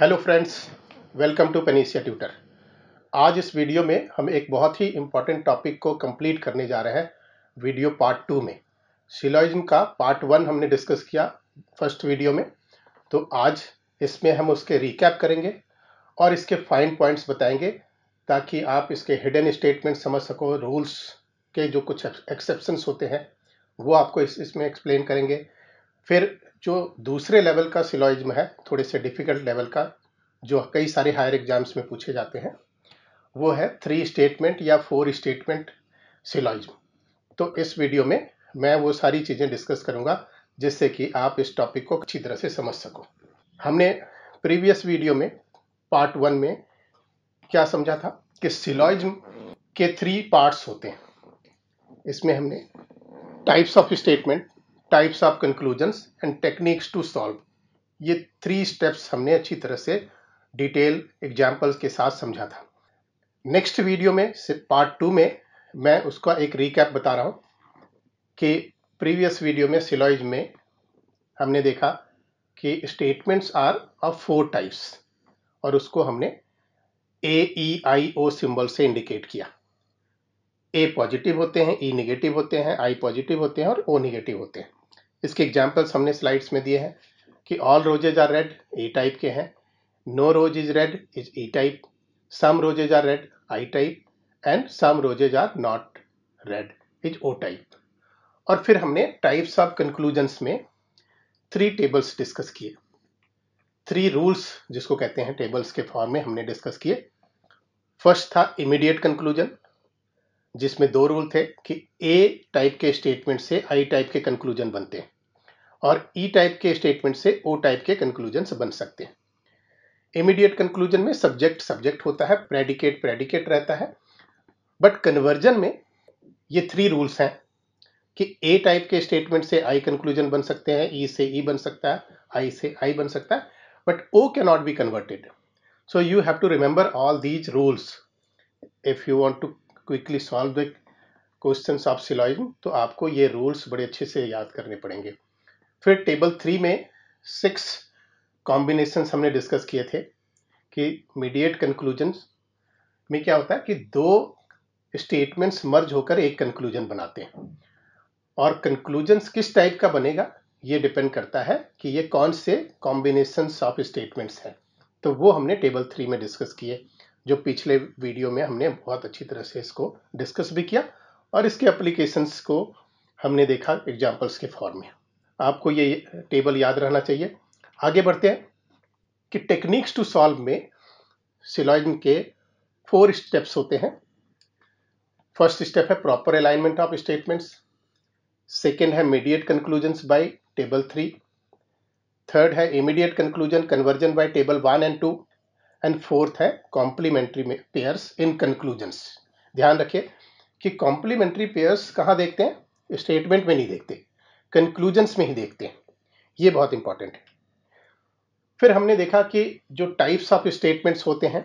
Hello friends welcome to Panacea tutor आज इस video में हम एक बहुत ही इम्पॉर्टेंट टॉपिक को कंप्लीट करने जा रहे हैं वीडियो पार्ट टू में सिलोइज्म का पार्ट वन हमने डिस्कस किया फर्स्ट वीडियो में तो आज इसमें हम उसके रिकैप करेंगे और इसके फाइन पॉइंट्स बताएंगे ताकि आप इसके हिडन स्टेटमेंट समझ सको रूल्स के जो कुछ एक्सेप्शंस होते हैं वो आपको इस इसमें एक्सप्लेन करेंगे फिर जो दूसरे लेवल का सिलॉइज्म है थोड़े से डिफ़िकल्ट लेवल का जो कई सारे हायर एग्जाम्स में पूछे जाते हैं वो है थ्री स्टेटमेंट या फोर स्टेटमेंट सिलॉइज्म तो इस वीडियो में मैं वो सारी चीज़ें डिस्कस करूँगा जिससे कि आप इस टॉपिक को अच्छी तरह से समझ सको हमने प्रीवियस वीडियो में पार्ट वन में क्या समझा था कि सिलॉइज्म के थ्री पार्ट्स होते हैं इसमें हमने types of statement types of conclusions and techniques to solve ये थ्री स्टेप्स हमने अच्छी तरह से डिटेल एग्जाम्पल्स के साथ समझा था नेक्स्ट वीडियो में से पार्ट टू में मैं उसका एक रिकैप बता रहा हूँ कि प्रीवियस वीडियो में सिलॉइज में हमने देखा कि statements are of four types और उसको हमने ए ई आई ओ सिंबल से इंडिकेट किया ए पॉजिटिव होते हैं ई e नेगेटिव होते हैं आई पॉजिटिव होते हैं और ओ नेगेटिव होते हैं इसके एग्जाम्पल्स हमने स्लाइड्स में दिए हैं कि all roses are red A type के हैं no rose is red is E type some roses are red I type and some roses are not red is O type और फिर हमने टाइप्स ऑफ कंक्लूजन्स में three tables discuss किए three rules जिसको कहते हैं टेबल्स के form में हमने डिस्कस किए फर्स्ट था इमीडिएट कंक्लूजन जिसमें दो रूल थे कि ए टाइप के स्टेटमेंट से आई टाइप के कंक्लूजन बनते हैं और ई e टाइप के स्टेटमेंट से ओ टाइप के कंक्लूजन बन सकते हैं इमीडिएट कंक्लूजन में सब्जेक्ट सब्जेक्ट होता है प्रेडिकेट प्रेडिकेट रहता है बट कन्वर्जन में ये थ्री रूल्स हैं कि ए टाइप के स्टेटमेंट से आई कंक्लूजन बन सकते हैं ई e से ई e बन सकता है आई से आई बन सकता है but O can not be converted so you have to remember all these rules if you want to quickly solve the question of syllogism तो आपको ये रूल्स बड़े अच्छे से याद करने पड़ेंगे फिर टेबल थ्री में सिक्स कॉम्बिनेशन हमने डिस्कस किए थे कि मीडिएट कंक्लूजन में क्या होता है कि दो स्टेटमेंट्स मर्ज होकर एक कंक्लूजन बनाते हैं और कंक्लूजन्स किस टाइप का बनेगा ये डिपेंड करता है कि ये कौन से कॉम्बिनेशन ऑफ स्टेटमेंट्स हैं तो वो हमने टेबल थ्री में डिस्कस किए जो पिछले वीडियो में हमने बहुत अच्छी तरह से इसको डिस्कस भी किया और इसके एप्लीकेशंस को हमने देखा एग्जाम्पल्स के फॉर्म में आपको ये टेबल याद रहना चाहिए आगे बढ़ते हैं कि टेक्निक्स टू सॉल्व में सिलॉइजम के फोर स्टेप्स होते हैं फर्स्ट स्टेप है proper alignment of statements second है mediate conclusions by table three third है immediate conclusion conversion by table one and two and fourth है कॉम्प्लीमेंट्री पेयर्स इन कंक्लूजन्स ध्यान रखिए कि कॉम्प्लीमेंट्री पेयर्स कहाँ देखते हैं स्टेटमेंट में नहीं देखते कंक्लूजन्स में ही देखते हैं ये बहुत इंपॉर्टेंट है फिर हमने देखा कि जो टाइप्स ऑफ स्टेटमेंट्स होते हैं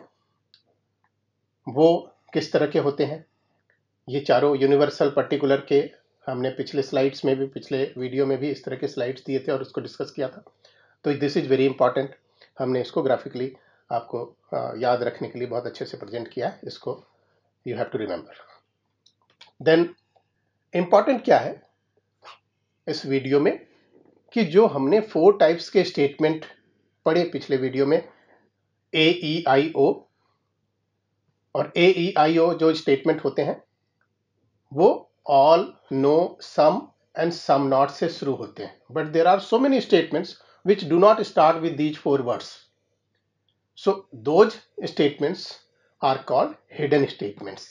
वो किस तरह के होते हैं ये चारों यूनिवर्सल पर्टिकुलर के हमने पिछले स्लाइड्स में भी पिछले वीडियो में भी इस तरह के स्लाइड्स दिए थे और उसको डिस्कस किया था तो दिस इज़ वेरी इंपॉर्टेंट हमने इसको ग्राफिकली आपको याद रखने के लिए बहुत अच्छे से प्रेजेंट किया है इसको you have to remember then important क्या है इस वीडियो में कि जो हमने फोर टाइप्स के स्टेटमेंट पढ़े पिछले वीडियो में ए ई आई ओ और ए ई आई ओ जो स्टेटमेंट होते हैं वो all no some and some not से शुरू होते हैं but there are so many statements which do not start with these four words so those statements are called hidden statements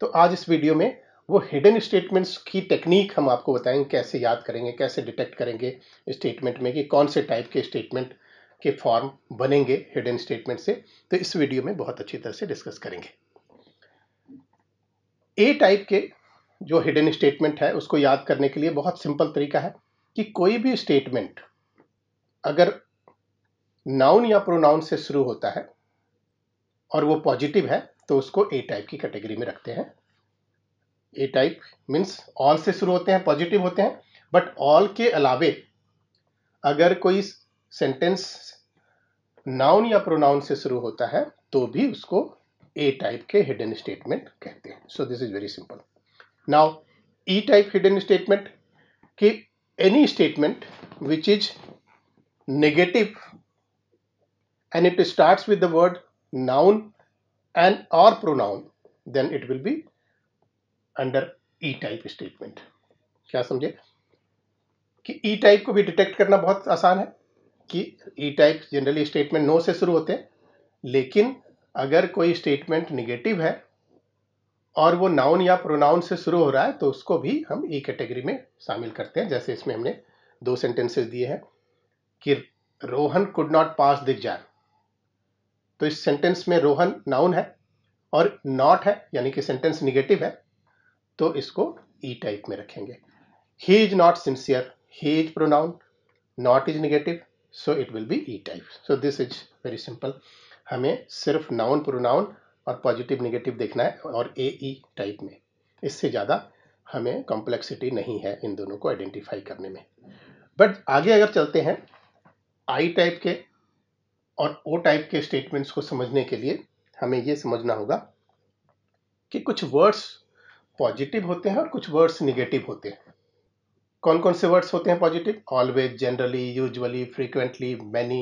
तो आज इस वीडियो में वो हिडन स्टेटमेंट्स की टेक्निक हम आपको बताएंगे कैसे याद करेंगे कैसे डिटेक्ट करेंगे स्टेटमेंट में कि कौन से टाइप के स्टेटमेंट के फॉर्म बनेंगे हिडन स्टेटमेंट से तो इस वीडियो में बहुत अच्छी तरह से डिस्कस करेंगे ए टाइप के जो हिडन स्टेटमेंट है उसको याद करने के लिए बहुत सिंपल तरीका है कि कोई भी स्टेटमेंट अगर नाउन या प्रोनाउन से शुरू होता है और वो पॉजिटिव है तो उसको ए टाइप की कैटेगरी में रखते हैं ए टाइप मीन्स ऑल से शुरू होते हैं पॉजिटिव होते हैं बट ऑल के अलावे अगर कोई सेंटेंस नाउन या प्रोनाउन से शुरू होता है तो भी उसको ए टाइप के हिडन स्टेटमेंट कहते हैं so this is very simple now E type hidden statement कि any statement which is negative and it starts with the word noun and or pronoun then it will be under e type statement kya samjhe ki e type ko bhi detect karna bahut aasan hai ki e type generally statement no se shuru hote hain lekin agar koi statement negative hai और वो noun या pronoun से शुरू हो रहा है तो उसको भी हम ई कैटेगरी में शामिल करते हैं जैसे इसमें हमने दो सेंटेंसेस दिए हैं कि Rohan could not pass the exam तो इस सेंटेंस में रोहन नाउन है और नॉट है यानी कि सेंटेंस निगेटिव है तो इसको ई e टाइप में रखेंगे he is not sincere he is pronoun not is negative so it will be E type so this is very simple हमें सिर्फ नाउन प्रोनाउन और पॉजिटिव निगेटिव देखना है और ए ई टाइप में इससे ज़्यादा हमें कॉम्प्लेक्सिटी नहीं है इन दोनों को आइडेंटिफाई करने में बट आगे अगर चलते हैं आई टाइप के और ओ टाइप के स्टेटमेंट्स को समझने के लिए हमें ये समझना होगा कि कुछ वर्ड्स पॉजिटिव होते हैं और कुछ वर्ड्स निगेटिव होते हैं कौन कौन से वर्ड्स होते हैं positive always generally usually frequently many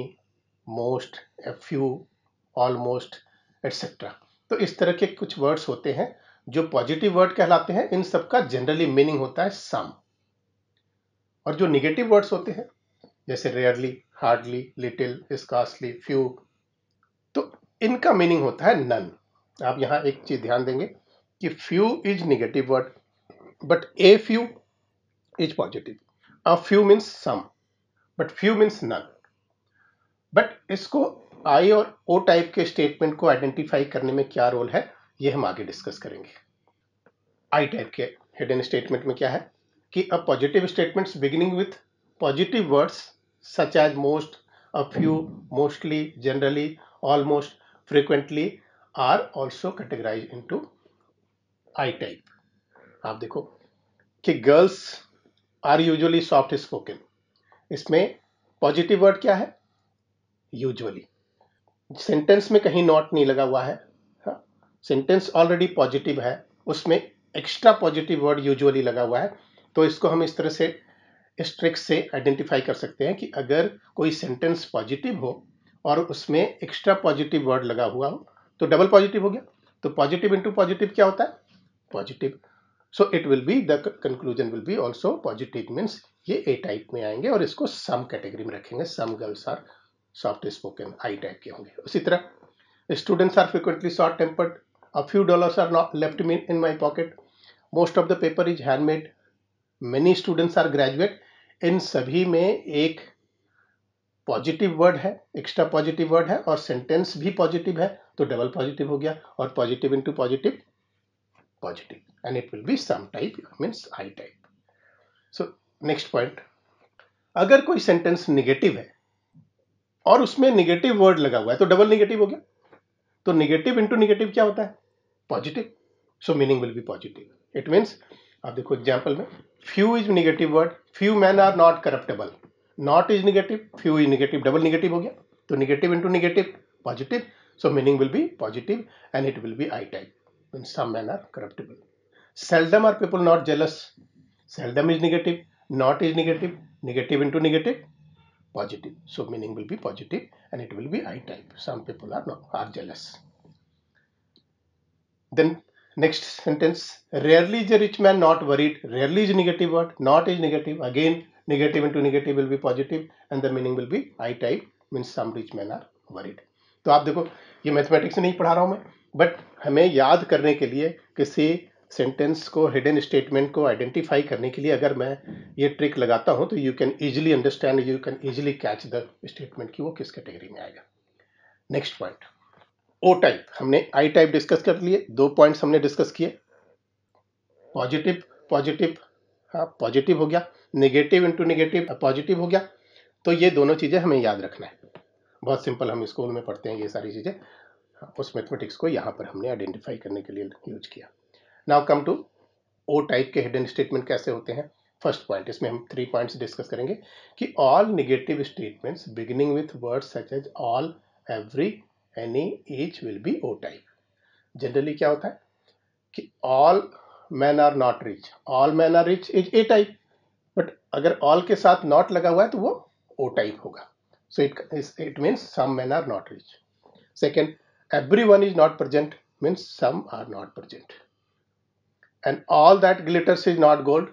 most a few almost etcetera तो इस तरह के कुछ वर्ड्स होते हैं जो पॉजिटिव वर्ड कहलाते हैं इन सबका जनरली मीनिंग होता है सम और जो निगेटिव वर्ड्स होते हैं जैसे rarely hardly little scarcely few तो इनका मीनिंग होता है नन आप यहां एक चीज़ ध्यान देंगे कि few is negative word but a few is positive a few means some but few means none but इसको आई और ओ टाइप के स्टेटमेंट को आइडेंटिफाई करने में क्या रोल है ये हम आगे डिस्कस करेंगे आई टाइप के हिडन स्टेटमेंट में क्या है कि a positive statements beginning with positive words such as most, a few, mostly, generally, almost, frequently are also categorized into I type. आप देखो कि girls are usually soft spoken इसमें positive word क्या है यूजुअली सेंटेंस में कहीं not नहीं लगा हुआ है सेंटेंस ऑलरेडी पॉजिटिव है उसमें एक्स्ट्रा पॉजिटिव वर्ड यूजुअली लगा हुआ है तो इसको हम इस तरह से इस ट्रिक से आइडेंटिफाई कर सकते हैं कि अगर कोई सेंटेंस पॉजिटिव हो और उसमें एक्स्ट्रा पॉजिटिव वर्ड लगा हुआ हो तो डबल पॉजिटिव हो गया तो पॉजिटिव इंटू पॉजिटिव क्या होता है positive so it will be the conclusion will be also positive means ये ए टाइप में आएंगे और इसको सम कैटेगरी में रखेंगे some girls are soft spoken I type के होंगे उसी तरह students are frequently short tempered a few dollars are not left in my pocket most of the paper is handmade many students are graduate इन सभी में एक positive word है extra positive word है और सेंटेंस भी पॉजिटिव है तो डबल पॉजिटिव हो गया और positive into positive positive and it will be some type means I type so next point अगर कोई सेंटेंस निगेटिव है और उसमें निगेटिव वर्ड लगा हुआ है तो डबल निगेटिव हो गया तो निगेटिव इंटू निगेटिव क्या होता है positive so meaning will be positive it means आप देखो एग्जाम्पल में few is negative word few men are not corruptible not is negative few is negative double negative हो गया तो negative into negative positive so meaning will be positive and it will be i type when some men are corruptible seldom are people not jealous seldom is negative not is negative negative into negative positive so meaning will be positive and it will be i type some people are not are jealous then Next sentence, rarely is a rich man not worried. Rarely is negative word, not is negative. Again, negative into negative will be positive and the meaning will be I type means some rich men are worried. तो आप देखो ये mathematics nahi padha raha hu main but hame yaad karne ke liye kisi sentence को hidden statement को identify करने के लिए अगर मैं ये ट्रिक लगाता हूँ तो you can easily understand you can easily catch the statement कि वो किस कैटेगरी में आएगा नेक्स्ट पॉइंट ओ टाइप हमने आई टाइप डिस्कस कर लिए दो पॉइंट्स हमने डिस्कस किए पॉजिटिव पॉजिटिव हाँ पॉजिटिव हो गया नेगेटिव इंटू नेगेटिव पॉजिटिव हो गया तो ये दोनों चीज़ें हमें याद रखना है बहुत सिंपल हम स्कूल में पढ़ते हैं ये सारी चीज़ें हाँ, उस मैथमेटिक्स को यहाँ पर हमने आइडेंटिफाई करने के लिए यूज किया now come to O type के हिडन स्टेटमेंट कैसे होते हैं फर्स्ट पॉइंट इसमें हम थ्री पॉइंट्स डिस्कस करेंगे कि all negative statements beginning with words such as all every any each will be O type generally क्या होता है कि all man are not rich all man are rich is A type but अगर all के साथ not लगा हुआ है तो वो ओ टाइप होगा so it it means some man are not rich second every one is not present means some are not present and all that glitters is not gold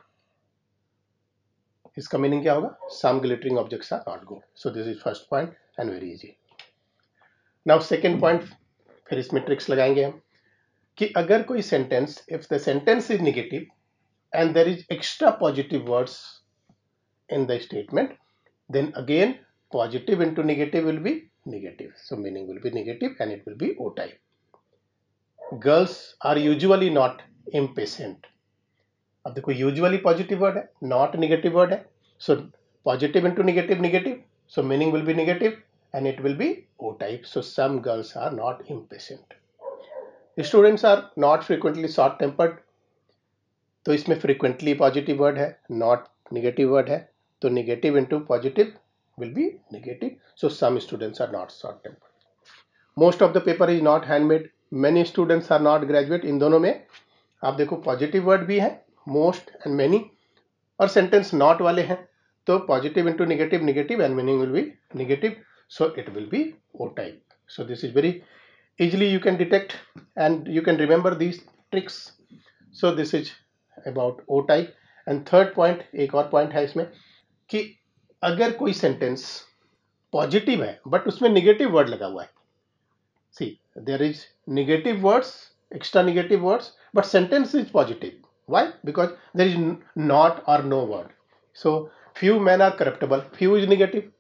इसका meaning क्या होगा some glittering objects are not gold so this is first point and very easy now second point फिर इसमें tricks लगाएंगे हम कि अगर कोई sentence if the sentence is negative and there is extra positive words in the statement then again positive into negative will be negative so meaning will be negative and it will be o type girls are usually not impatient अब देखो usually positive word है not negative word है so positive into negative negative so meaning will be and it will be O-type. So some girls are not impatient. The students are not frequently short tempered तो इसमें frequently positive word है not negative word है तो negative into positive will be negative. So some students are not short-tempered. Most of the paper is not handmade. Many students are not graduate. इन दोनों में आप देखो पॉजिटिव वर्ड भी है मोस्ट एंड मैनी और सेंटेंस नॉट वाले हैं तो positive into negative negative and meaning will be negative So it will be O type. So this is very easily you can detect and you can remember these tricks. So this is about O type. And third point एक और point है इसमें कि अगर कोई sentence positive है but उसमें negative word लगा हुआ है see there is negative words extra negative words but sentence is positive why because there is not और no word so few man are corruptible few is negative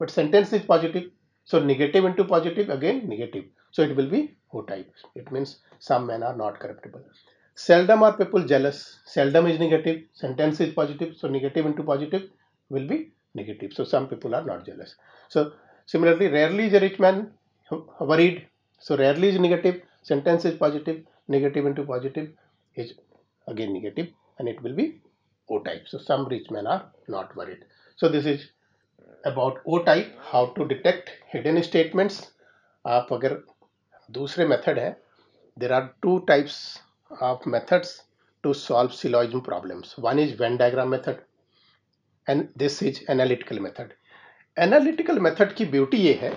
But sentence is positive. So negative into positive again negative. So it will be who type. It means some men are not corruptible. Seldom are people jealous. Seldom is negative. Sentence is positive. So negative into positive will be negative. So some people are not jealous. So similarly rarely is a rich man worried. So rarely is negative. Sentence is positive. Negative into positive is again negative and it will be O type. So some rich men are not worried. So this is about O type how to detect hidden statements आप अगर दूसरे method हैं there are two types of methods to solve syllogism problems one is Venn diagram method and this is analytical method analytical method की beauty ये है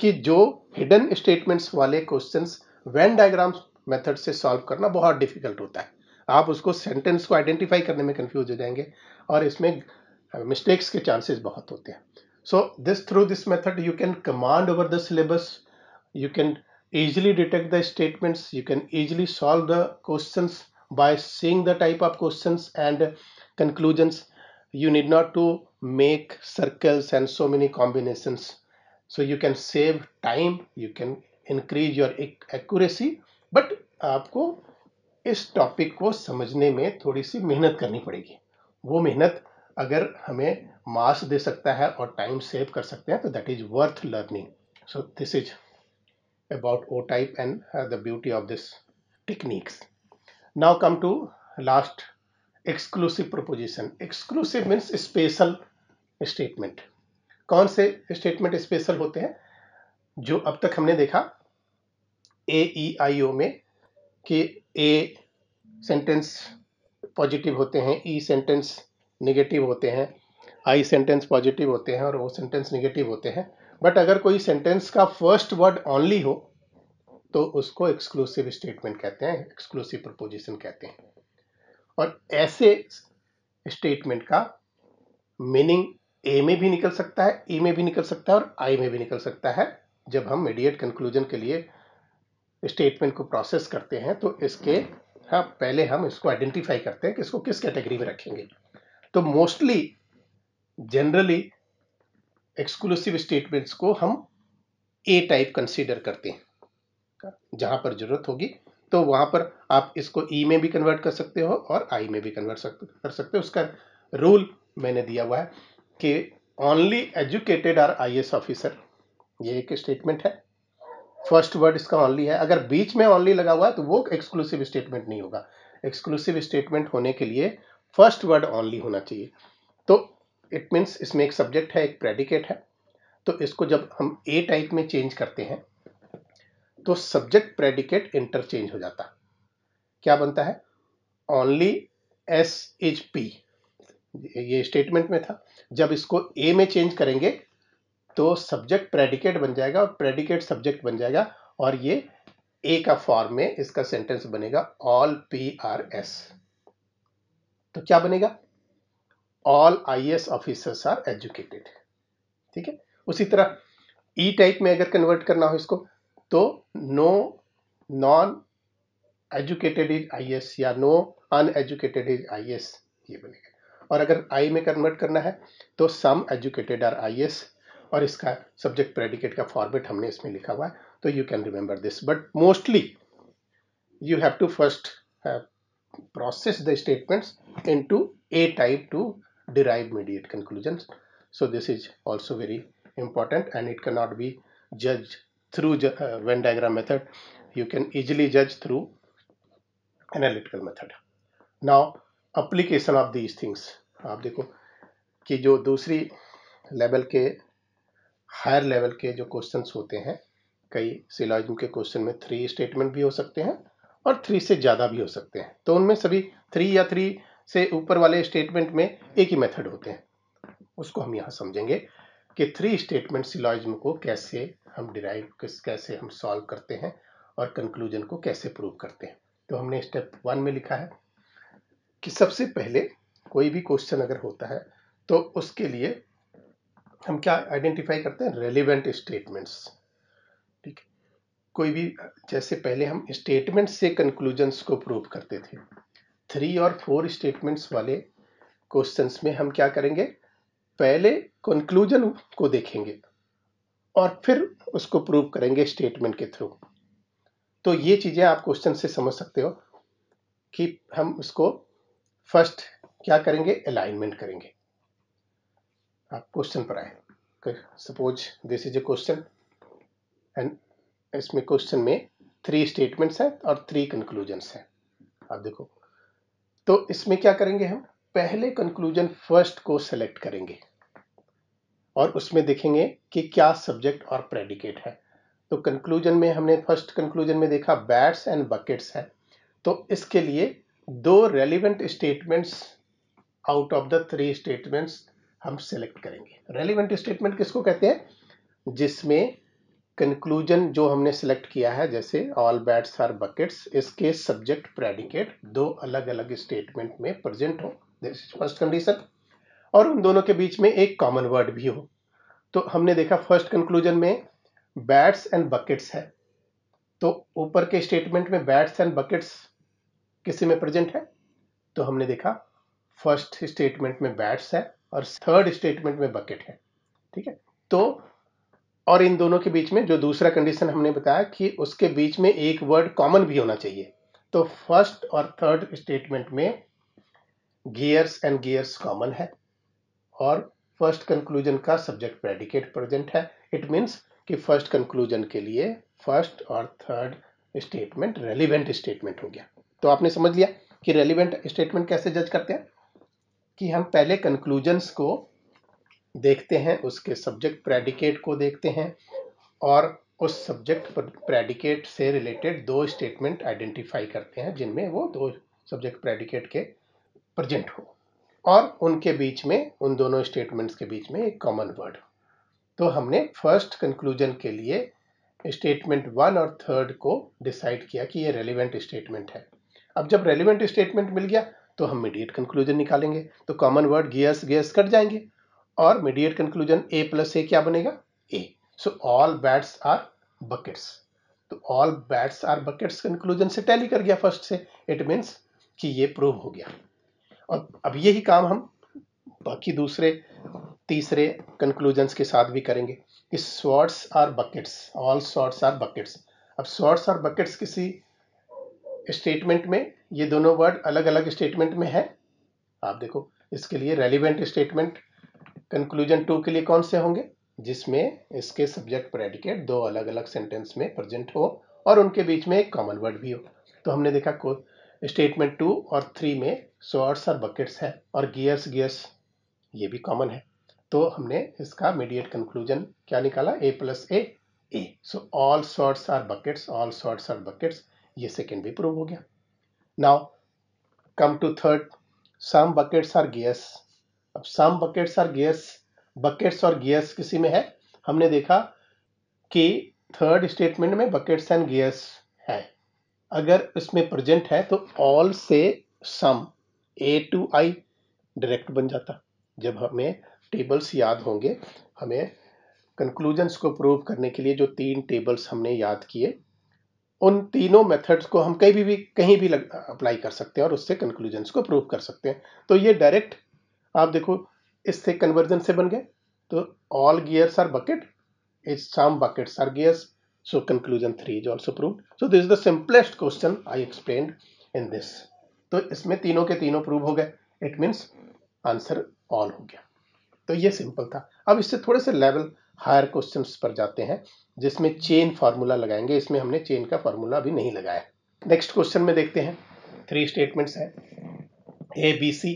कि जो hidden statements वाले क्वेश्चन वैन डायग्राम मेथड से सॉल्व करना बहुत डिफिकल्ट होता है आप उसको सेंटेंस को आइडेंटिफाई करने में कन्फ्यूज हो जाएंगे और इसमें मिस्टेक्स के चांसेस बहुत होते हैं So this through this method you can command over the syllabus, you can easily detect the statements, you can easily solve the questions by seeing the type of questions and conclusions. You need not to make circles and so many combinations. So you can save time, you can increase your accuracy, but आपको इस topic को समझने में थोड़ी सी मेहनत करनी पड़ेगी वो मेहनत अगर हमें मास दे सकता है और टाइम सेव कर सकते हैं तो that is worth learning so this is about O type and the beauty of this techniques now come to last exclusive proposition exclusive means special statement कौन से स्टेटमेंट स्पेशल होते हैं जो अब तक हमने देखा ए ई आई ओ में कि ए सेंटेंस पॉजिटिव होते हैं ई e सेंटेंस निगेटिव होते हैं आई सेंटेंस पॉजिटिव होते हैं और वो सेंटेंस निगेटिव होते हैं बट अगर कोई सेंटेंस का फर्स्ट वर्ड ऑनली हो तो उसको एक्सक्लूसिव स्टेटमेंट कहते हैं एक्सक्लूसिव प्रपोजिशन कहते हैं और ऐसे स्टेटमेंट का मीनिंग ए में भी निकल सकता है ई e में भी निकल सकता है और आई में भी निकल सकता है जब हम मीडिएट कंक्लूजन के लिए स्टेटमेंट को प्रोसेस करते हैं तो इसके हाँ पहले हम इसको आइडेंटिफाई करते हैं कि इसको किस कैटेगरी में रखेंगे तो मोस्टली जनरली एक्सक्लूसिव स्टेटमेंट्स को हम ए टाइप कंसीडर करते हैं जहां पर जरूरत होगी तो वहां पर आप इसको ई e में भी कन्वर्ट कर सकते हो और आई में भी कन्वर्ट कर सकते हो उसका रूल मैंने दिया हुआ है कि only educated are I officer ये एक स्टेटमेंट है फर्स्ट वर्ड इसका ओनली है अगर बीच में ओनली लगा हुआ है तो वो एक्सक्लूसिव स्टेटमेंट नहीं होगा एक्सक्लूसिव स्टेटमेंट होने के लिए फर्स्ट वर्ड ऑनली होना चाहिए तो इट मीन्स इसमें एक सब्जेक्ट है एक प्रेडिकेट है तो इसको जब हम ए टाइप में चेंज करते हैं तो सब्जेक्ट प्रेडिकेट इंटरचेंज हो जाता है क्या बनता है ओनली एस एच पी ये स्टेटमेंट में था जब इसको ए में चेंज करेंगे तो सब्जेक्ट प्रेडिकेट बन जाएगा और प्रेडिकेट सब्जेक्ट बन जाएगा और ये ए का फॉर्म में इसका सेंटेंस बनेगा ऑल पी आर एस तो क्या बनेगा all I S officers are educated ठीक है उसी तरह ई e टाइप में अगर कन्वर्ट करना हो इसको तो no non educated is I S या no uneducated is I S ये बनेगा और अगर आई में कन्वर्ट करना है तो some educated are I S और इसका सब्जेक्ट प्रेडिकेट का फॉर्मेट हमने इसमें लिखा हुआ है तो you can remember this but mostly you have to first process the statements into a type to derive mediate conclusions. So this is also very important and it cannot be judged through uh, Venn diagram method. You can easily judge through analytical method. Now application of these things aap dekho ki jo dusri level ke higher level ke jo questions hote hain kai syllogism ke question mein three statement bhi ho sakte hain और three से ज़्यादा भी हो सकते हैं तो उनमें सभी थ्री या थ्री से ऊपर वाले स्टेटमेंट में एक ही मेथड होते हैं उसको हम यहाँ समझेंगे कि थ्री स्टेटमेंट सिलॉजम को कैसे हम डिराइव कैसे हम सॉल्व करते हैं और कंक्लूजन को कैसे प्रूव करते हैं तो हमने स्टेप वन में लिखा है कि सबसे पहले कोई भी क्वेश्चन अगर होता है तो उसके लिए हम क्या आइडेंटिफाई करते हैं रेलिवेंट स्टेटमेंट्स कोई भी जैसे पहले हम स्टेटमेंट से कंक्लूजन्स को प्रूव करते थे थ्री और फोर स्टेटमेंट्स वाले क्वेश्चंस में हम क्या करेंगे पहले कंक्लूजन को देखेंगे और फिर उसको प्रूव करेंगे स्टेटमेंट के थ्रू तो ये चीज़ें आप क्वेश्चन से समझ सकते हो कि हम उसको फर्स्ट क्या करेंगे अलाइनमेंट करेंगे आप क्वेश्चन पर आए suppose this is a question and इसमें क्वेश्चन में थ्री स्टेटमेंट्स हैं और थ्री कंक्लूजन हैं आप देखो तो इसमें क्या करेंगे हम पहले कंक्लूजन फर्स्ट को सेलेक्ट करेंगे और उसमें देखेंगे कि क्या सब्जेक्ट और प्रेडिकेट है तो कंक्लूजन में हमने फर्स्ट कंक्लूजन में देखा बैट्स एंड बकेट्स है तो इसके लिए दो relevant statements out of the three statements हम सेलेक्ट करेंगे रेलिवेंट स्टेटमेंट किसको कहते हैं जिसमें कंक्लूजन जो हमने सेलेक्ट किया है जैसे ऑल बैट्स आर बकेट्स इसके सब्जेक्ट प्रेडिकेट दो अलग अलग स्टेटमेंट में प्रेजेंट हो दिस इज फर्स्ट कंडीशन और उन दोनों के बीच में एक कॉमन वर्ड भी हो तो हमने देखा फर्स्ट कंक्लूजन में बैट्स एंड बकेट्स है तो ऊपर के स्टेटमेंट में बैट्स एंड बकेट्स किसी में प्रेजेंट है तो हमने देखा फर्स्ट स्टेटमेंट में बैट्स है और थर्ड स्टेटमेंट में बकेट है ठीक है तो और इन दोनों के बीच में जो दूसरा कंडीशन हमने बताया कि उसके बीच में एक वर्ड कॉमन भी होना चाहिए तो फर्स्ट और थर्ड स्टेटमेंट में गियर्स एंड गियर्स कॉमन है और फर्स्ट कंक्लूजन का सब्जेक्ट प्रेडिकेट प्रेजेंट है इट मीन्स कि फर्स्ट कंक्लूजन के लिए फर्स्ट और थर्ड स्टेटमेंट रेलिवेंट स्टेटमेंट हो गया तो आपने समझ लिया कि रेलिवेंट स्टेटमेंट कैसे जज करते हैं कि हम पहले कंक्लूजन्स को देखते हैं उसके सब्जेक्ट प्रेडिकेट को देखते हैं और उस सब्जेक्ट प्रेडिकेट से रिलेटेड दो स्टेटमेंट आइडेंटिफाई करते हैं जिनमें वो दो सब्जेक्ट प्रेडिकेट के प्रजेंट हो और उनके बीच में उन दोनों स्टेटमेंट्स के बीच में एक कॉमन वर्ड तो हमने फर्स्ट कंक्लूजन के लिए स्टेटमेंट वन और थर्ड को डिसाइड किया कि ये रेलिवेंट स्टेटमेंट है अब जब रेलिवेंट स्टेटमेंट मिल गया तो हम मीडिएट कंक्लूजन निकालेंगे तो कॉमन वर्ड गियस गियस कट जाएंगे और immediate conclusion A plus A क्या बनेगा A so all bats are buckets तो all bats are buckets conclusion से टैली कर गया फर्स्ट से इट मीन्स कि ये प्रूव हो गया और अब यही काम हम बाकी दूसरे तीसरे कंक्लूजन के साथ भी करेंगे कि shorts are buckets all shorts are buckets अब शॉर्ट्स आर बकेट्स किसी स्टेटमेंट में ये दोनों वर्ड अलग अलग स्टेटमेंट में है आप देखो इसके लिए रेलिवेंट स्टेटमेंट कंक्लूजन टू के लिए कौन से होंगे जिसमें इसके सब्जेक्ट प्रेडिकेट दो अलग अलग सेंटेंस में प्रेजेंट हो और उनके बीच में एक कॉमन वर्ड भी हो तो हमने देखा को स्टेटमेंट टू और थ्री में शॉर्ट्स और बकेट्स है और गियर्स गियर्स ये भी कॉमन है तो हमने इसका मीडिएट कंक्लूजन क्या निकाला A plus A A so all shorts are buckets all shorts are buckets ये सेकेंड भी प्रूव हो गया now come to third some buckets are gears अब सम बकेट्स और गियर्स बकेट्स और गियर्स किसी में है हमने देखा कि थर्ड स्टेटमेंट में बकेट्स एंड गियर्स है अगर इसमें प्रेजेंट है तो ऑल से सम ए टू आई डायरेक्ट बन जाता जब हमें टेबल्स याद होंगे हमें कंक्लूजन्स को प्रूव करने के लिए जो तीन टेबल्स हमने याद किए उन तीनों मेथड्स को हम कहीं भी, भी कहीं भी अप्लाई कर सकते हैं और उससे कंक्लूजन्स को प्रूव कर सकते हैं तो ये डायरेक्ट आप देखो इससे कन्वर्जन से बन गए तो all gears are bucket is some buckets are gears so conclusion three is also prove so this the simplest question I explain in this तो इसमें तीनों के तीनों प्रूव हो गए इट मीन्स आंसर ऑल हो गया तो ये सिंपल था अब इससे थोड़े से लेवल हायर क्वेश्चन पर जाते हैं जिसमें चेन फार्मूला लगाएंगे इसमें हमने चेन का फार्मूला भी नहीं लगाया नेक्स्ट क्वेश्चन में देखते हैं थ्री स्टेटमेंट्स हैं A B C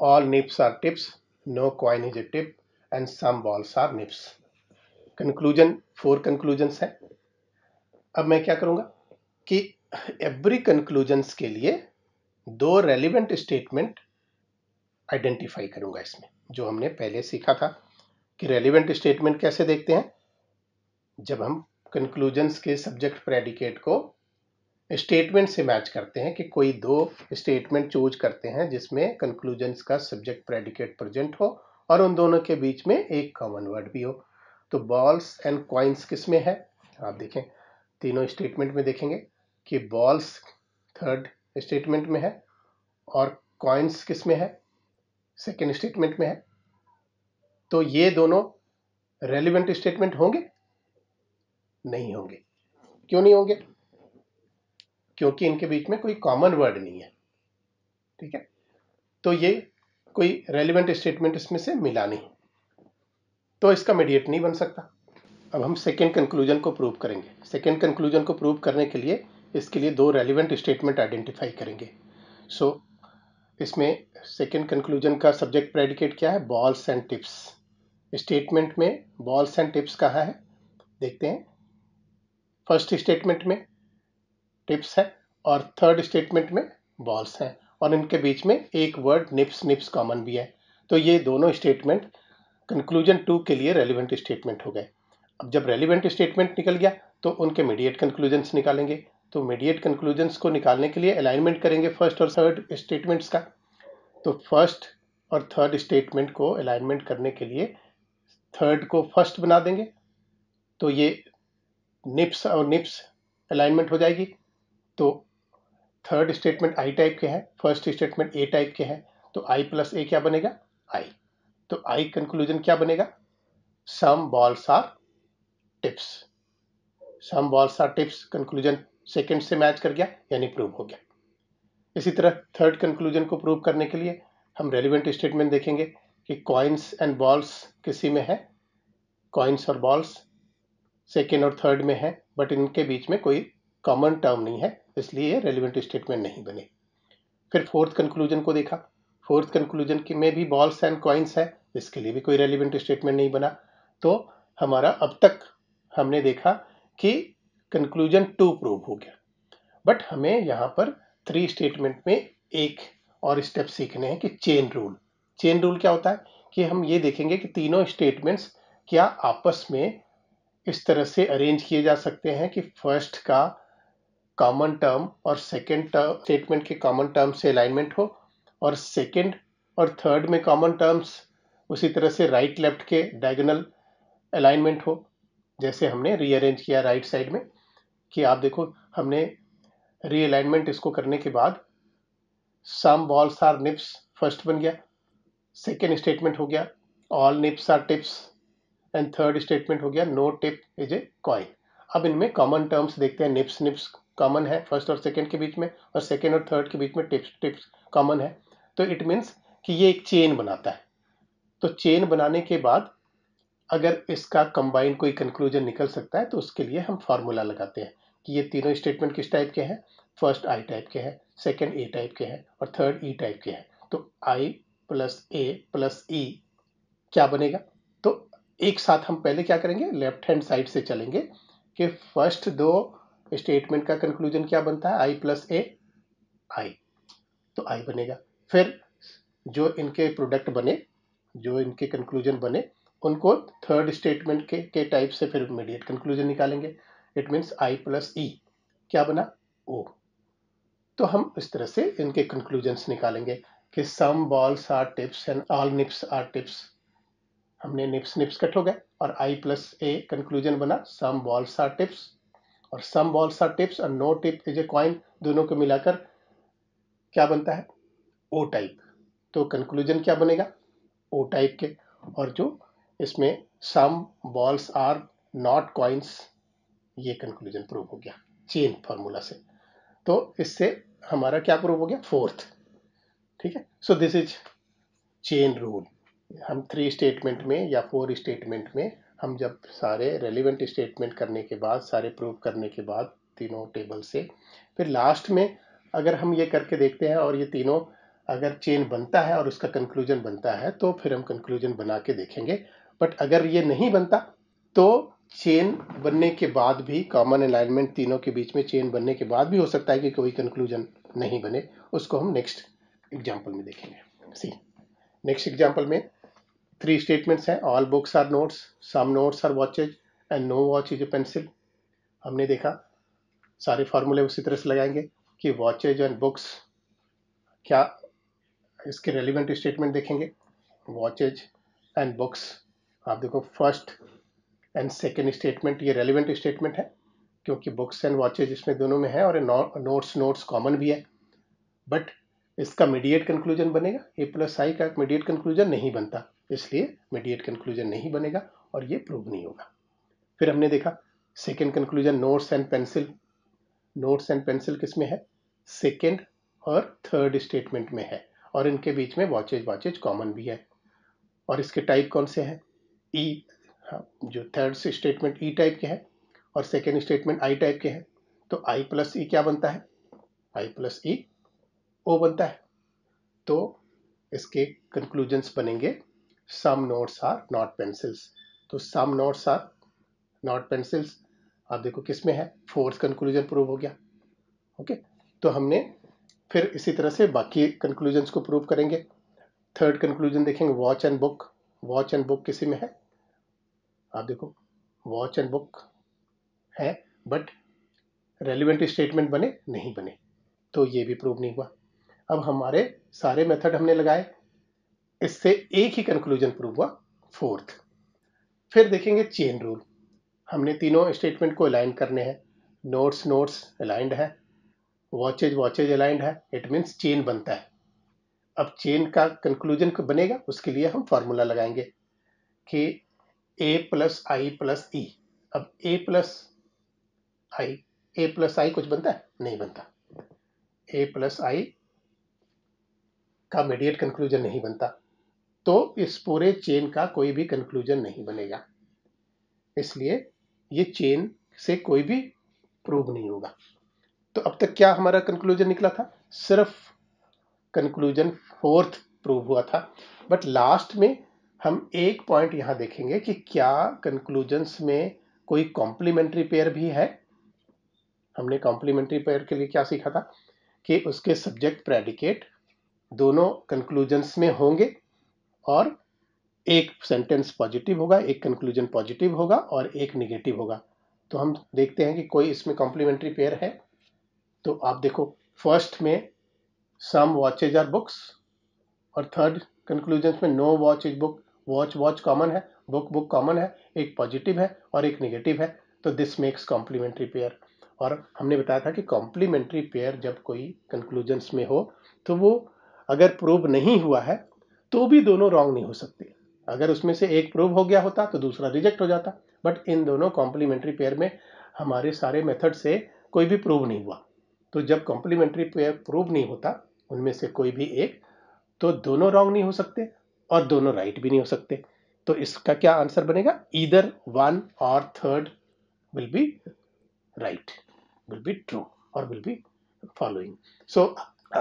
all nips are tips, no coin is a tip and some balls are nips. Conclusion four conclusions हैं अब मैं क्या करूँगा कि एवरी कंक्लूजन्स के लिए दो रेलिवेंट स्टेटमेंट आइडेंटिफाई करूँगा इसमें जो हमने पहले सीखा था कि रेलिवेंट स्टेटमेंट कैसे देखते हैं जब हम कंक्लूजन्स के सब्जेक्ट प्रेडिकेट को स्टेटमेंट से मैच करते हैं कि कोई दो स्टेटमेंट चूज करते हैं जिसमें कंक्लूजन्स का सब्जेक्ट प्रेडिकेट प्रेजेंट हो और उन दोनों के बीच में एक कॉमन वर्ड भी हो तो बॉल्स एंड क्वाइंस किस में है आप देखें तीनों स्टेटमेंट में देखेंगे कि बॉल्स थर्ड स्टेटमेंट में है और क्वाइंस किस में है सेकेंड स्टेटमेंट में है तो ये दोनों रेलिवेंट स्टेटमेंट होंगे नहीं होंगे क्यों नहीं होंगे क्योंकि इनके बीच में कोई कॉमन वर्ड नहीं है ठीक है तो ये कोई रेलिवेंट स्टेटमेंट इसमें से मिला नहीं तो इसका मीडिएट नहीं बन सकता अब हम सेकेंड कंक्लूजन को प्रूव करेंगे सेकेंड कंक्लूजन को प्रूव करने के लिए इसके लिए दो रेलिवेंट स्टेटमेंट आइडेंटिफाई करेंगे सो so, इसमें सेकेंड कंक्लूजन का सब्जेक्ट प्रेडिकेट क्या है बॉल्स एंड टिप्स स्टेटमेंट में बॉल्स एंड टिप्स कहाँ है देखते हैं फर्स्ट स्टेटमेंट में टिप्स है और थर्ड स्टेटमेंट में बॉल्स हैं और इनके बीच में एक वर्ड निप्स निप्स कॉमन भी है तो ये दोनों स्टेटमेंट कंक्लूजन टू के लिए रेलिवेंट स्टेटमेंट हो गए अब जब रेलिवेंट स्टेटमेंट निकल गया तो उनके मीडिएट कंक्लूजन्स निकालेंगे तो मीडिएट कंक्लूजन्स को निकालने के लिए अलाइनमेंट करेंगे फर्स्ट और थर्ड स्टेटमेंट्स का तो फर्स्ट और थर्ड स्टेटमेंट को अलाइनमेंट करने के लिए थर्ड को फर्स्ट बना देंगे तो ये निप्स और निप्स अलाइनमेंट हो जाएगी तो थर्ड स्टेटमेंट आई टाइप के हैं फर्स्ट स्टेटमेंट ए टाइप के हैं तो आई प्लस ए क्या बनेगा आई तो आई कंक्लूजन क्या बनेगा some balls are tips some balls are tips conclusion second से मैच कर गया यानी प्रूव हो गया इसी तरह थर्ड कंक्लूजन को प्रूव करने के लिए हम रेलिवेंट स्टेटमेंट देखेंगे कि कॉइन्स एंड बॉल्स किसी में है कॉइन्स और बॉल्स सेकेंड और थर्ड में है बट इनके बीच में कोई कॉमन टर्म नहीं है इसलिए रेलिवेंट स्टेटमेंट नहीं बने फिर फोर्थ कंक्लूजन को देखा फोर्थ कंक्लूजन की में भी बॉल्स एंड कॉइन्स है इसके लिए भी कोई रेलिवेंट स्टेटमेंट नहीं बना तो हमारा अब तक हमने देखा कि कंक्लूजन टू प्रूव हो गया बट हमें यहाँ पर थ्री स्टेटमेंट में एक और स्टेप सीखने हैं कि चेन रूल चेन रूल क्या होता है कि हम ये देखेंगे कि तीनों स्टेटमेंट्स क्या आपस में इस तरह से अरेंज किए जा सकते हैं कि फर्स्ट का कॉमन टर्म और सेकेंड टर्म स्टेटमेंट के कॉमन टर्म से अलाइनमेंट हो और सेकेंड और थर्ड में कॉमन टर्म्स उसी तरह से राइट लेफ्ट के डायगोनल अलाइनमेंट हो जैसे हमने रीअरेंज किया राइट right साइड में कि आप देखो हमने रीअलाइनमेंट इसको करने के बाद some balls are nips first बन गया सेकेंड स्टेटमेंट हो गया all nips are tips and third statement हो गया no tip is a coin अब इनमें कॉमन टर्म्स देखते हैं निप्स निप्स कॉमन है फर्स्ट और सेकेंड के बीच में और सेकेंड और थर्ड के बीच में टिप्स टिप्स कॉमन है तो इट मीन्स कि ये एक चेन बनाता है तो चेन बनाने के बाद अगर इसका कंबाइन कोई कंक्लूजन निकल सकता है तो उसके लिए हम फार्मूला लगाते हैं कि ये तीनों स्टेटमेंट किस टाइप के हैं फर्स्ट आई टाइप के हैं सेकेंड ए टाइप के हैं और थर्ड ई टाइप के हैं तो आई प्लस ए प्लस ई क्या बनेगा तो एक साथ हम पहले क्या करेंगे लेफ्ट हैंड साइड से चलेंगे कि फर्स्ट दो स्टेटमेंट का कंक्लूजन क्या बनता है आई प्लस ए आई तो आई बनेगा फिर जो इनके प्रोडक्ट बने जो इनके कंक्लूजन बने उनको थर्ड स्टेटमेंट के के टाइप से फिर इमीडिएट कंक्लूजन निकालेंगे it means I plus E क्या बना ओ तो हम इस तरह से इनके कंक्लूजन्स निकालेंगे कि some balls are tips and all nips are tips हमने निप्स निप्स कट हो गए और आई प्लस ए कंक्लूजन बना सम बॉल्स आर टिप्स और सम बॉल्स आर टिप्स और no tip is a coin दोनों को मिलाकर क्या बनता है ओ टाइप तो कंक्लूजन क्या बनेगा ओ टाइप के और जो इसमें some balls are not coins ये कंक्लूजन प्रूव हो गया चेन फॉर्मूला से तो इससे हमारा क्या प्रूव हो गया फोर्थ ठीक है so this is chain rule हम थ्री स्टेटमेंट में या फोर स्टेटमेंट में हम जब सारे रेलिवेंट स्टेटमेंट करने के बाद सारे प्रूव करने के बाद तीनों टेबल से फिर लास्ट में अगर हम ये करके देखते हैं और ये तीनों अगर चेन बनता है और उसका कंक्लूजन बनता है तो फिर हम कंक्लूजन बना के देखेंगे बट अगर ये नहीं बनता तो चेन बनने के बाद भी कॉमन अलाइनमेंट तीनों के बीच में चेन बनने के बाद भी हो सकता है कि कोई कंक्लूजन नहीं बने उसको हम नेक्स्ट एग्जाम्पल में देखेंगे सी नेक्स्ट एग्जाम्पल में थ्री स्टेटमेंट्स हैं all books are notes some notes are watches and no watch is a pencil हमने देखा सारे फार्मूले उसी तरह से लगाएंगे कि वॉचेज एंड बुक्स क्या इसके रेलिवेंट स्टेटमेंट देखेंगे वॉचेज एंड बुक्स आप देखो फर्स्ट एंड सेकेंड स्टेटमेंट ये रेलिवेंट स्टेटमेंट है क्योंकि बुक्स एंड वॉचेज इसमें दोनों में है और नोट्स नोट्स कॉमन भी है बट इसका मीडिएट कंक्लूजन बनेगा ए प्लस आई का मीडिएट कंक्लूजन नहीं बनता इसलिए मीडिएट कंक्लूजन नहीं बनेगा और ये प्रूव नहीं होगा फिर हमने देखा second conclusion notes and pencil notes and pencil किस में है सेकेंड और थर्ड स्टेटमेंट में है और इनके बीच में वॉचेज वॉचेज कॉमन भी है और इसके टाइप कौन से हैं ई e, हाँ, जो थर्ड स्टेटमेंट ई टाइप के हैं और सेकेंड स्टेटमेंट आई टाइप के हैं तो आई प्लस ई क्या बनता है आई प्लस ई ओ बनता है तो इसके कंक्लूजन्स बनेंगे some notes are not pencils तो some notes are not pencils आप देखो किस में है फोर्थ कंक्लूजन प्रूव हो गया ओके okay? तो हमने फिर इसी तरह से बाकी कंक्लूजन्स को प्रूव करेंगे थर्ड कंक्लूजन देखेंगे watch and book watch and book किसी में है आप देखो वॉच एंड बुक है बट रेलिवेंट स्टेटमेंट बने नहीं बने तो ये भी प्रूव नहीं हुआ अब हमारे सारे मेथड हमने लगाए इससे एक ही कंक्लूजन प्रूव हुआ फोर्थ फिर देखेंगे चेन रूल हमने तीनों स्टेटमेंट को अलाइन करने हैं नोट्स नोट्स अलाइंड है वॉचेज वॉचेज अलाइंड है इट मीन्स चेन बनता है अब चेन का कंक्लूजन बनेगा उसके लिए हम फार्मूला लगाएंगे कि ए प्लस आई प्लस ई अब ए प्लस आई ए प्लस आई कुछ बनता है नहीं बनता ए प्लस आई का मीडिएट कंक्लूजन नहीं बनता तो इस पूरे चेन का कोई भी कंक्लूजन नहीं बनेगा इसलिए ये चेन से कोई भी प्रूव नहीं होगा तो अब तक क्या हमारा कंक्लूजन निकला था सिर्फ कंक्लूजन फोर्थ प्रूव हुआ था बट लास्ट में हम एक पॉइंट यहां देखेंगे कि क्या कंक्लूजन्स में कोई कॉम्प्लीमेंट्री पेयर भी है हमने कॉम्प्लीमेंट्री पेयर के लिए क्या सीखा था कि उसके सब्जेक्ट प्रेडिकेट दोनों कंक्लूजन्स में होंगे और एक सेंटेंस पॉजिटिव होगा एक कंक्लूजन पॉजिटिव होगा और एक निगेटिव होगा तो हम देखते हैं कि कोई इसमें कॉम्प्लीमेंट्री पेयर है तो आप देखो फर्स्ट में सम वॉचेज आर बुक्स और थर्ड कंक्लूजन में no watch is book watch watch common है बुक बुक कॉमन है एक पॉजिटिव है और एक निगेटिव है तो दिस मेक्स कॉम्प्लीमेंट्री पेयर और हमने बताया था कि कॉम्प्लीमेंट्री पेयर जब कोई कंक्लूजन्स में हो तो वो अगर प्रूव नहीं हुआ है तो भी दोनों रॉन्ग नहीं हो सकते अगर उसमें से एक प्रूव हो गया होता तो दूसरा रिजेक्ट हो जाता बट इन दोनों कॉम्प्लीमेंट्री पेयर में हमारे सारे मेथड से कोई भी प्रूव नहीं हुआ तो जब कॉम्प्लीमेंट्री पेयर प्रूव नहीं होता उनमें से कोई भी एक तो दोनों रॉन्ग नहीं हो सकते और दोनों राइट right भी नहीं हो सकते तो इसका क्या आंसर बनेगा इधर वन और third will be right will be true और will be following so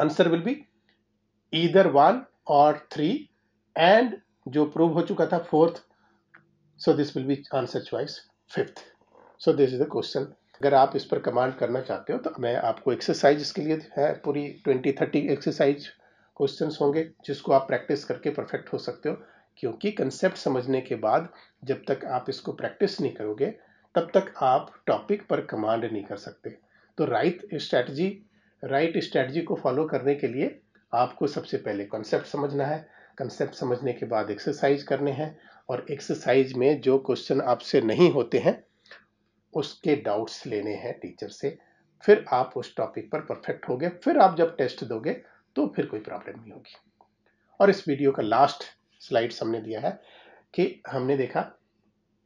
answer will be either one और थ्री एंड जो प्रूव हो चुका था fourth so this will be answer choice fifth so this is the question अगर आप इस पर कमांड करना चाहते हो तो मैं आपको एक्सरसाइज इसके लिए है पूरी ट्वेंटी थर्टी एक्सरसाइज क्वेश्चन होंगे जिसको आप प्रैक्टिस करके परफेक्ट हो सकते हो क्योंकि कंसेप्ट समझने के बाद जब तक आप इसको प्रैक्टिस नहीं करोगे तब तक आप टॉपिक पर कमांड नहीं कर सकते तो राइट स्ट्रैटी राइट स्ट्रैटी को फॉलो करने के लिए आपको सबसे पहले कॉन्सेप्ट समझना है कंसेप्ट समझने के बाद एक्सरसाइज करने हैं और एक्सरसाइज में जो क्वेश्चन आपसे नहीं होते हैं उसके डाउट्स लेने हैं टीचर से फिर आप उस टॉपिक पर परफेक्ट हो गए फिर आप जब टेस्ट दोगे तो फिर कोई प्रॉब्लम नहीं होगी और इस वीडियो का लास्ट स्लाइड्स हमने दिया है कि हमने देखा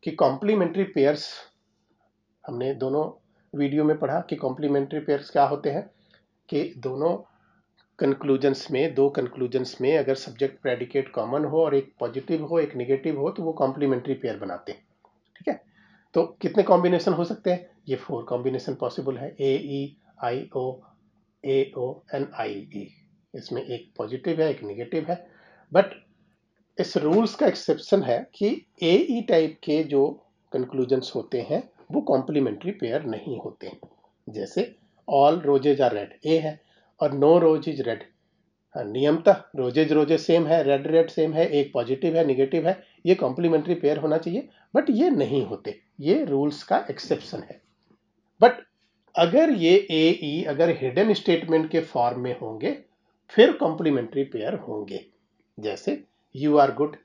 कि कॉम्प्लीमेंट्री पेयर्स हमने दोनों वीडियो में पढ़ा कि कॉम्प्लीमेंट्री पेयर्स क्या होते हैं कि दोनों कंक्लूजन्स में दो कंक्लूजन्स में अगर सब्जेक्ट प्रेडिकेट कॉमन हो और एक पॉजिटिव हो एक नेगेटिव हो तो वो कॉम्प्लीमेंट्री पेयर बनाते हैं ठीक है तो कितने कॉम्बिनेशन हो सकते हैं ये फोर कॉम्बिनेशन पॉसिबल है ए ई आई ओ ए ओ एन आई ई इसमें एक पॉजिटिव है एक नेगेटिव है बट इस रूल्स का एक्सेप्शन है कि ए ई टाइप के जो कंक्लूजन्स होते हैं वो कॉम्प्लीमेंट्री पेयर नहीं होते हैं जैसे all roses are red A है और नो रोज इज रेड नियमतः रोजेज रोजे सेम है रेड रेड सेम है एक पॉजिटिव है निगेटिव है ये कॉम्प्लीमेंट्री पेयर होना चाहिए बट ये नहीं होते ये रूल्स का एक्सेप्शन है बट अगर ये ए ई e, अगर हिडन स्टेटमेंट के फॉर्म में होंगे फिर कॉम्प्लीमेंट्री पेयर होंगे जैसे यू आर गुड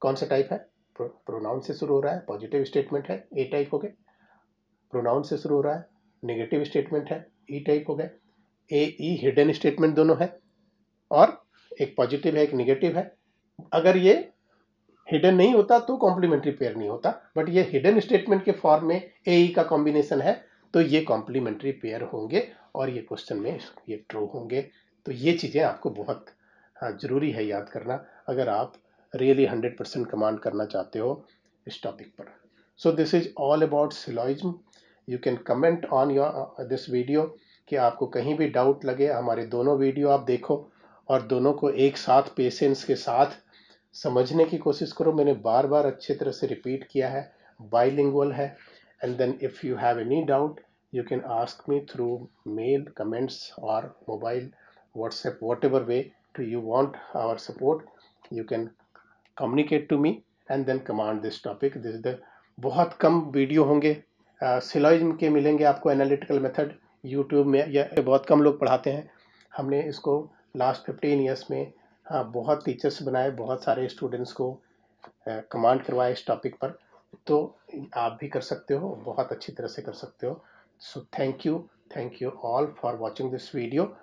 कौन सा टाइप है प्रोनाउन से शुरू हो रहा है पॉजिटिव स्टेटमेंट है ए टाइप हो गए प्रोनाउन से शुरू हो रहा है नेगेटिव स्टेटमेंट है ई e टाइप हो गए ए ई हिडन स्टेटमेंट दोनों है और एक पॉजिटिव है एक निगेटिव है अगर ये हिडन नहीं होता तो कॉम्प्लीमेंट्री पेयर नहीं होता बट ये हिडन स्टेटमेंट के फॉर्म में ए ई e का कॉम्बिनेशन है तो ये कॉम्प्लीमेंट्री पेयर होंगे और ये क्वेश्चन में ये ट्रू होंगे तो ये चीज़ें आपको बहुत हाँ, ज़रूरी है याद करना अगर आप रियली हंड्रेड परसेंट कमांड करना चाहते हो इस टॉपिक पर so this is all about syllogism you can comment on your this video कि आपको कहीं भी डाउट लगे हमारे दोनों वीडियो आप देखो और दोनों को एक साथ पेशेंस के साथ समझने की कोशिश करो मैंने बार बार अच्छे तरह से रिपीट किया है बाईलिंगुअल है and then if you have any doubt you can ask me through mail comments और mobile WhatsApp whatever way to you want our support you can communicate to me and then command this topic this the बहुत कम video होंगे सिलाई uh, के मिलेंगे आपको analytical method YouTube में या बहुत कम लोग पढ़ाते हैं हमने इसको लास्ट फिफ्टीन ईयर्स में हाँ बहुत टीचर्स बनाए बहुत सारे स्टूडेंट्स को कमांड करवाए इस टॉपिक पर तो आप भी कर सकते हो बहुत अच्छी तरह से कर सकते हो so thank you thank you all for watching this video